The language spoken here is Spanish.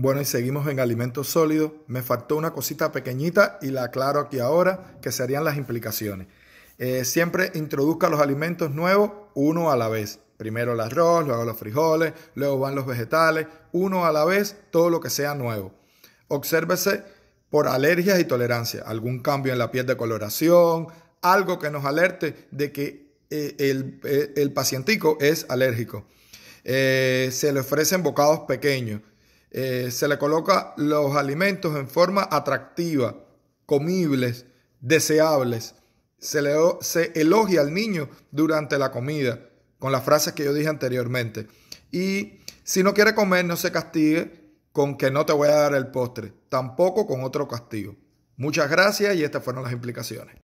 Bueno, y seguimos en alimentos sólidos. Me faltó una cosita pequeñita y la aclaro aquí ahora, que serían las implicaciones. Eh, siempre introduzca los alimentos nuevos uno a la vez. Primero el arroz, luego los frijoles, luego van los vegetales, uno a la vez, todo lo que sea nuevo. Obsérvese por alergias y tolerancia, algún cambio en la piel de coloración, algo que nos alerte de que eh, el, eh, el, pacientico es alérgico. se le ofrecen bocados pequeños eh, se le coloca los alimentos en forma atractiva, comibles, deseables. Se, le, se elogia al niño durante la comida, con las frases que yo dije anteriormente. Y si no quiere comer, no se castigue con que no te voy a dar el postre, tampoco con otro castigo. Muchas gracias y estas fueron las implicaciones.